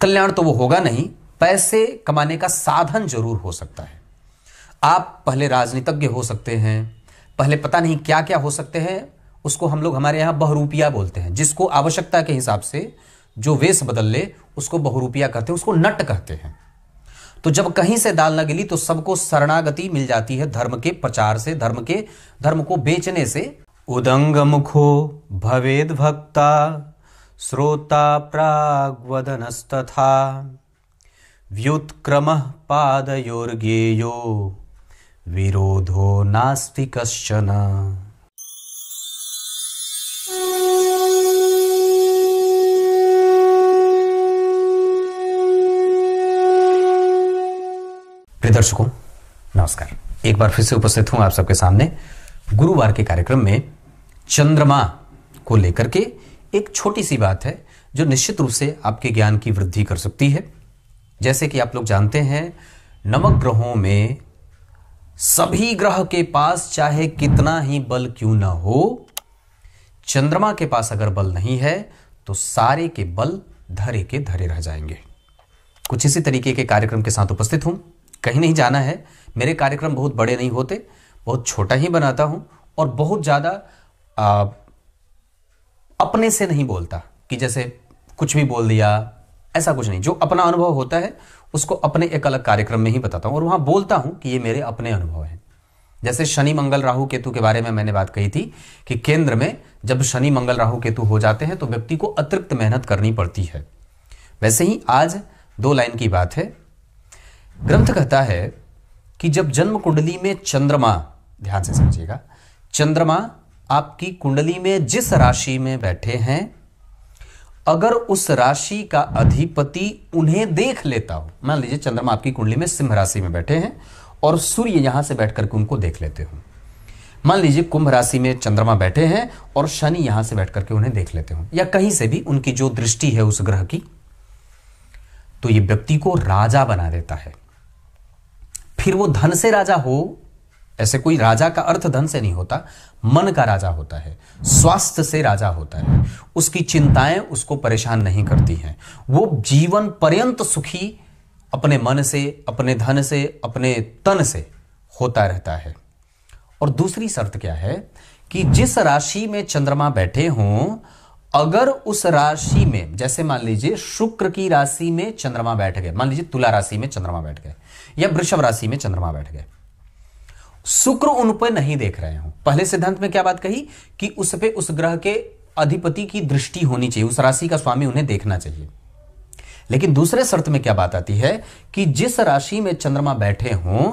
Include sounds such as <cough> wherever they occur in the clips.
कल्याण तो वो होगा नहीं पैसे कमाने का साधन जरूर हो सकता है आप पहले राजनीतिज्ञ हो सकते हैं पहले पता नहीं क्या क्या हो सकते हैं उसको हम लोग हमारे यहाँ बहरूपिया बोलते हैं जिसको आवश्यकता के हिसाब से जो वेश बदल ले उसको बहुरूपिया कहते हैं उसको नट कहते हैं तो जब कहीं से दाल न गिली तो सबको शरणागति मिल जाती है धर्म के प्रचार से धर्म के धर्म को बेचने से उदंग मुखो भवेद भक्ता श्रोता प्राग्वदनस्तथा व्युत्क्रमः पादयोर्गेयो विरोधो नास्ति कश्चन प्रिय दर्शकों नमस्कार एक बार फिर से उपस्थित हूं आप सबके सामने गुरुवार के कार्यक्रम में चंद्रमा को लेकर के एक छोटी सी बात है जो निश्चित रूप से आपके ज्ञान की वृद्धि कर सकती है जैसे कि आप लोग जानते हैं नमक ग्रहों में सभी ग्रह के पास चाहे कितना ही बल क्यों ना हो चंद्रमा के पास अगर बल नहीं है तो सारे के बल धरे के धरे रह जाएंगे कुछ इसी तरीके के कार्यक्रम के साथ उपस्थित हूं कहीं नहीं जाना है मेरे कार्यक्रम बहुत बड़े नहीं होते बहुत छोटा ही बनाता हूं और बहुत ज़्यादा अपने से नहीं बोलता कि जैसे कुछ भी बोल दिया ऐसा कुछ नहीं जो अपना अनुभव होता है उसको अपने एक अलग कार्यक्रम में ही बताता हूं और वहां बोलता हूं कि ये मेरे अपने अनुभव हैं जैसे शनि मंगल राहु केतु के बारे में मैंने बात कही थी कि केंद्र में जब शनि मंगल राहु केतु हो जाते हैं तो व्यक्ति को अतिरिक्त मेहनत करनी पड़ती है वैसे ही आज दो लाइन की बात है ग्रंथ कहता है कि जब जन्म कुंडली में चंद्रमा ध्यान से समझिएगा चंद्रमा आपकी कुंडली में जिस राशि में बैठे हैं अगर उस राशि का अधिपति उन्हें देख लेता हो मान लीजिए चंद्रमा आपकी कुंडली में सिंह राशि में बैठे हैं और सूर्य यहां से बैठ करके उनको देख लेते हो मान लीजिए कुंभ राशि में चंद्रमा बैठे हैं और शनि यहां से बैठ करके उन्हें देख लेते हो या कहीं से भी उनकी जो दृष्टि है उस ग्रह की तो ये व्यक्ति को राजा बना देता है फिर वो धन से राजा हो ऐसे कोई राजा का अर्थ धन से नहीं होता मन का राजा होता है स्वास्थ्य से राजा होता है उसकी चिंताएं उसको परेशान नहीं करती हैं वो जीवन पर्यंत सुखी अपने मन से अपने धन से अपने तन से होता रहता है और दूसरी शर्त क्या है कि जिस राशि में चंद्रमा बैठे हों अगर उस राशि में जैसे मान लीजिए शुक्र की राशि में चंद्रमा बैठ गए मान लीजिए तुला राशि में चंद्रमा बैठ गए या वृषभ राशि में चंद्रमा बैठ गए शुक्र उन पर नहीं देख रहे हो पहले सिद्धांत में क्या बात कही कि उस पर उस ग्रह के अधिपति की दृष्टि होनी चाहिए उस राशि का स्वामी उन्हें देखना चाहिए लेकिन दूसरे शर्त में क्या बात आती है कि जिस राशि में चंद्रमा बैठे हों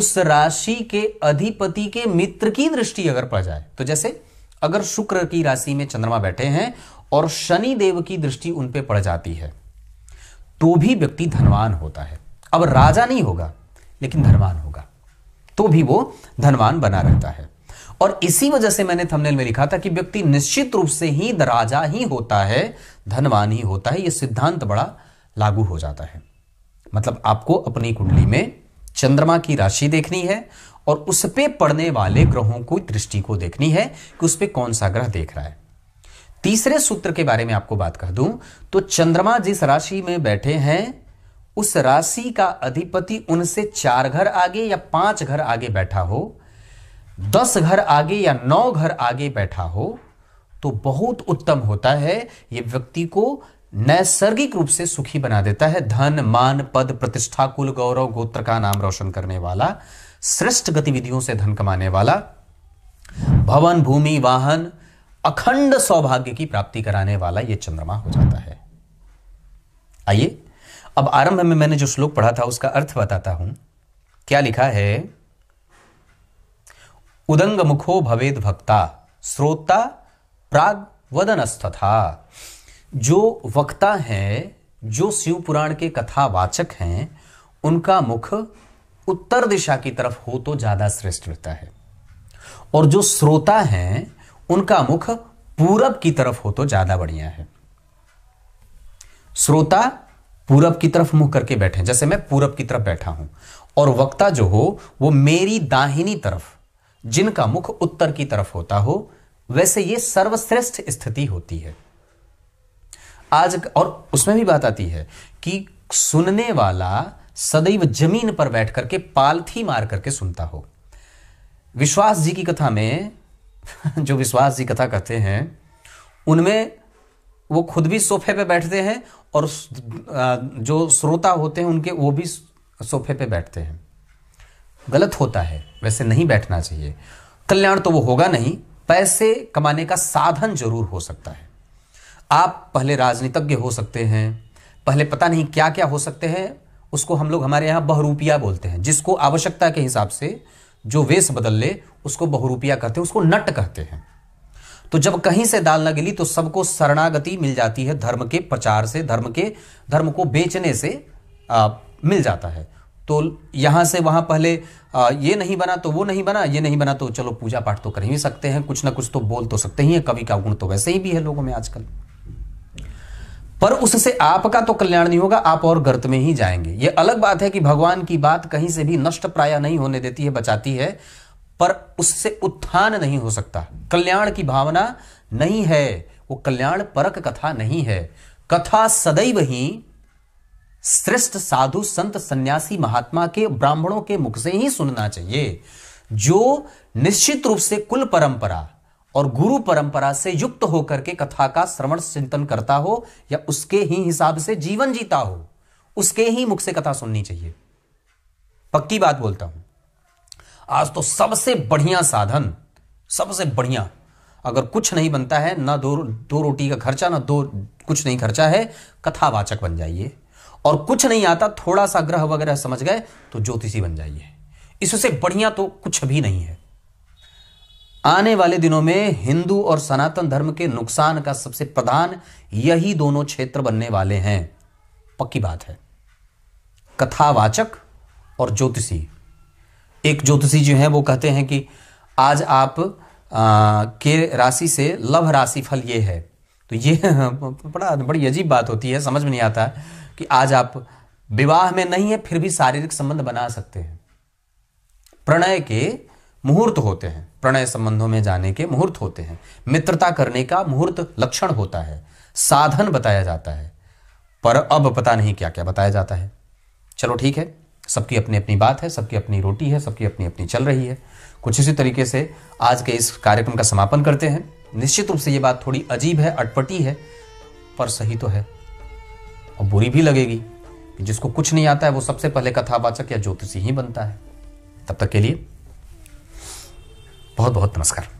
उस राशि के अधिपति के मित्र की दृष्टि अगर पड़ जाए तो जैसे अगर शुक्र की राशि में चंद्रमा बैठे हैं और शनि देव की दृष्टि उन पर पड़ जाती है तो भी व्यक्ति धनवान होता है अब राजा नहीं होगा लेकिन धनवान होगा तो भी वो धनवान बना रहता है और इसी वजह से मैंने थंबनेल में लिखा था कि व्यक्ति निश्चित रूप से ही राजा ही होता है धनवान ही होता है ये सिद्धांत बड़ा लागू हो जाता है मतलब आपको अपनी कुंडली में चंद्रमा की राशि देखनी है और उस पर पड़ने वाले ग्रहों की दृष्टि को देखनी है कि उस पर कौन सा ग्रह देख रहा है तीसरे सूत्र के बारे में आपको बात कह दूं तो चंद्रमा जिस राशि में बैठे हैं उस राशि का अधिपति उनसे चार घर आगे या पांच घर आगे बैठा हो दस घर आगे या नौ घर आगे बैठा हो तो बहुत उत्तम होता है ये व्यक्ति को नैसर्गिक रूप से सुखी बना देता है धन मान पद प्रतिष्ठा कुल गौरव गोत्र का नाम रोशन करने वाला श्रेष्ठ गतिविधियों से धन कमाने वाला भवन भूमि वाहन अखंड सौभाग्य की प्राप्ति कराने वाला यह चंद्रमा हो जाता है आइए अब आरंभ में मैंने जो श्लोक पढ़ा था उसका अर्थ बताता हूं क्या लिखा है उदंग मुखो भवेद भक्ता श्रोता प्राग वदनस्तथा जो वक्ता हैं जो शिव पुराण के कथावाचक हैं उनका मुख उत्तर दिशा की तरफ हो तो ज्यादा श्रेष्ठ रहता है और जो श्रोता हैं उनका मुख पूरब की तरफ हो तो ज्यादा बढ़िया है श्रोता पूरब की तरफ मुंह करके बैठे जैसे मैं पूरब की तरफ बैठा हूं और वक्ता जो हो वो मेरी दाहिनी तरफ जिनका मुख उत्तर की तरफ होता हो वैसे ये सर्वश्रेष्ठ स्थिति होती है आज और उसमें भी बात आती है कि सुनने वाला सदैव जमीन पर बैठ करके पालथी मार करके सुनता हो विश्वास जी की कथा में <laughs> जो विश्वास जी कथा कहते हैं उनमें वो खुद भी सोफे पे बैठते हैं और जो श्रोता होते हैं उनके वो भी सोफे पे बैठते हैं गलत होता है वैसे नहीं बैठना चाहिए कल्याण तो वो होगा नहीं पैसे कमाने का साधन जरूर हो सकता है आप पहले राजनीतिज्ञ हो सकते हैं पहले पता नहीं क्या क्या हो सकते हैं उसको हम लोग हमारे यहाँ बहरूपिया बोलते हैं जिसको आवश्यकता के हिसाब से जो वेश बदल ले उसको बहुरूपिया कहते हैं उसको नट कहते हैं तो जब कहीं से दाल न गिली तो सबको शरणागति मिल जाती है धर्म के प्रचार से धर्म के धर्म को बेचने से आ, मिल जाता है तो यहां से वहां पहले आ, ये नहीं बना तो वो नहीं बना ये नहीं बना तो चलो पूजा पाठ तो कर ही सकते हैं कुछ ना कुछ तो बोल तो सकते ही है कवि का गुण तो वैसे ही भी है लोगों में आजकल पर उससे आपका तो कल्याण नहीं होगा आप और गर्त में ही जाएंगे ये अलग बात है कि भगवान की बात कहीं से भी नष्ट प्राय नहीं होने देती है बचाती है पर उससे उत्थान नहीं हो सकता कल्याण की भावना नहीं है वो कल्याण परक कथा नहीं है कथा सदैव ही श्रेष्ठ साधु संत सन्यासी महात्मा के ब्राह्मणों के मुख से ही सुनना चाहिए जो निश्चित रूप से कुल परंपरा और गुरु परंपरा से युक्त होकर के कथा का श्रवण चिंतन करता हो या उसके ही हिसाब से जीवन जीता हो उसके ही मुख से कथा सुननी चाहिए पक्की बात बोलता हूं आज तो सबसे बढ़िया साधन सबसे बढ़िया अगर कुछ नहीं बनता है ना दो दो रोटी का खर्चा ना दो कुछ नहीं खर्चा है कथावाचक बन जाइए और कुछ नहीं आता थोड़ा सा ग्रह वगैरह समझ गए तो ज्योतिषी बन जाइए इससे बढ़िया तो कुछ भी नहीं है आने वाले दिनों में हिंदू और सनातन धर्म के नुकसान का सबसे प्रधान यही दोनों क्षेत्र बनने वाले हैं पक्की बात है कथावाचक और ज्योतिषी एक ज्योतिषी जो हैं वो कहते हैं कि आज आप आ, के राशि से लभ राशि फल ये है तो ये <laughs> बड़ा बड़ी अजीब बात होती है समझ में नहीं आता कि आज आप विवाह में नहीं है फिर भी शारीरिक संबंध बना सकते हैं प्रणय के मुहूर्त होते हैं प्रणय संबंधों में जाने के मुहूर्त होते हैं मित्रता करने का मुहूर्त लक्षण होता है साधन बताया जाता है पर अब पता नहीं क्या क्या बताया जाता है चलो ठीक है सबकी अपनी अपनी बात है सबकी अपनी रोटी है सबकी अपनी अपनी चल रही है कुछ इसी तरीके से आज के इस कार्यक्रम का समापन करते हैं निश्चित रूप से ये बात थोड़ी अजीब है अटपटी है पर सही तो है और बुरी भी लगेगी जिसको कुछ नहीं आता है वो सबसे पहले कथावाचक या ज्योतिषी ही बनता है तब तक के लिए बहुत बहुत नमस्कार